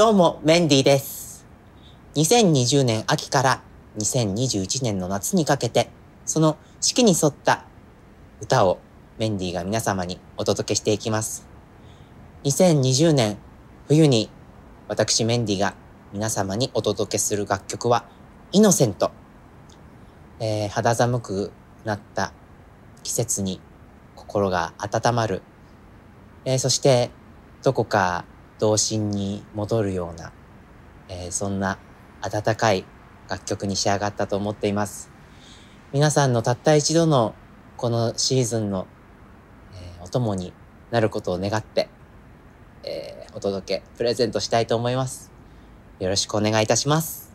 どうも、メンディーです。2020年秋から2021年の夏にかけて、その四季に沿った歌をメンディーが皆様にお届けしていきます。2020年冬に私メンディーが皆様にお届けする楽曲は、イノセント。えー、肌寒くなった季節に心が温まる。えー、そして、どこか童心に戻るような、えー、そんな温かい楽曲に仕上がったと思っています。皆さんのたった一度のこのシーズンの、えー、お供になることを願って、えー、お届け、プレゼントしたいと思います。よろしくお願いいたします。